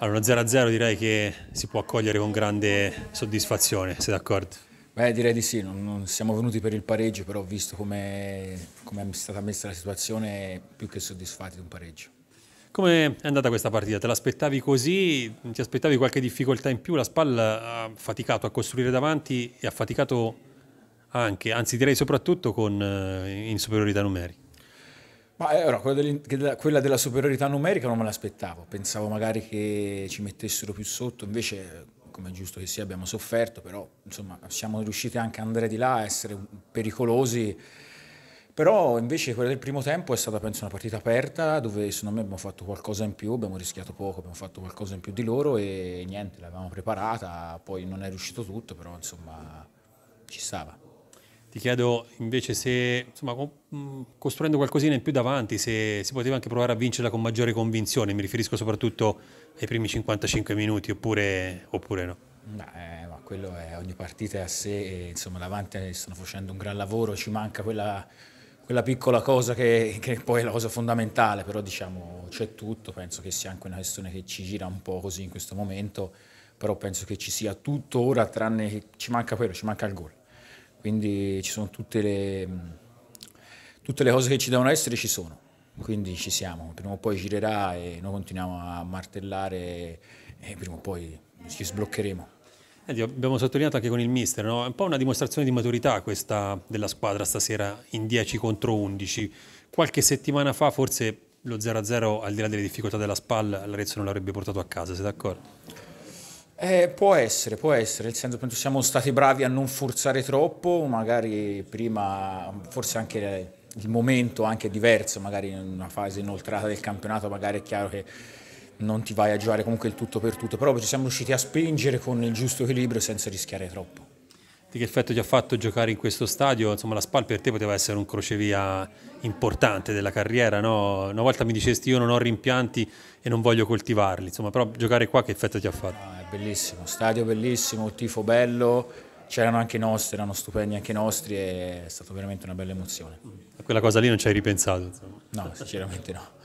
Allora, 0-0 direi che si può accogliere con grande soddisfazione, sei d'accordo? Beh, direi di sì, non, non, siamo venuti per il pareggio, però visto come è stata messa la situazione, più che soddisfatti di un pareggio. Come è andata questa partita? Te l'aspettavi così? Ti aspettavi qualche difficoltà in più? La Spalla ha faticato a costruire davanti e ha faticato anche, anzi direi soprattutto con, eh, in superiorità numerica. Ma allora, eh, quella, quella, della superiorità numerica non me l'aspettavo, pensavo magari che ci mettessero più sotto, invece eh, come è giusto che sia abbiamo sofferto, però insomma siamo riusciti anche ad andare di là, a essere pericolosi, però invece quella del primo tempo è stata penso una partita aperta dove secondo me abbiamo fatto qualcosa in più, abbiamo rischiato poco, abbiamo fatto qualcosa in più di loro e niente, l'avevamo preparata, poi non è riuscito tutto, però insomma ci stava. Ti chiedo invece se, insomma, mm, costruendo qualcosina in più davanti, se si poteva anche provare a vincerla con maggiore convinzione, mi riferisco soprattutto ai primi 55 minuti, oppure, oppure no? Beh, eh, ma quello è, ogni partita è a sé, e, insomma davanti eh, stanno facendo un gran lavoro, ci manca quella, quella piccola cosa che, che, poi è la cosa fondamentale, però diciamo c'è tutto, penso che sia anche una questione che ci gira un po' così in questo momento, però penso che ci sia tutto ora tranne che ci manca quello, ci manca il gol. Quindi ci sono tutte le, tutte le cose che ci devono essere, ci sono. Quindi ci siamo, prima o poi girerà e noi continuiamo a martellare e prima o poi ci sbloccheremo. Eh, abbiamo sottolineato anche con il mister, no? è un po' una dimostrazione di maturità questa della squadra stasera in 10 contro 11. Qualche settimana fa forse lo 0-0 al di là delle difficoltà della SPAL l'Arezzo non l'avrebbe portato a casa, siete d'accordo? Eh, può essere, può essere, nel senso che siamo stati bravi a non forzare troppo, magari prima forse anche il momento anche è diverso, magari in una fase inoltrata del campionato magari è chiaro che non ti vai a giocare comunque il tutto per tutto, però ci siamo riusciti a spingere con il giusto equilibrio senza rischiare troppo. Di che effetto ti ha fatto giocare in questo stadio? Insomma, la SPAL per te poteva essere un crocevia importante della carriera, no? Una volta mi dicesti io non ho rimpianti e non voglio coltivarli, insomma, però giocare qua che effetto ti ha fatto? bellissimo, stadio bellissimo, tifo bello, c'erano anche i nostri, erano stupendi anche i nostri e è stata veramente una bella emozione. A quella cosa lì non ci hai ripensato? Insomma. No, sinceramente no.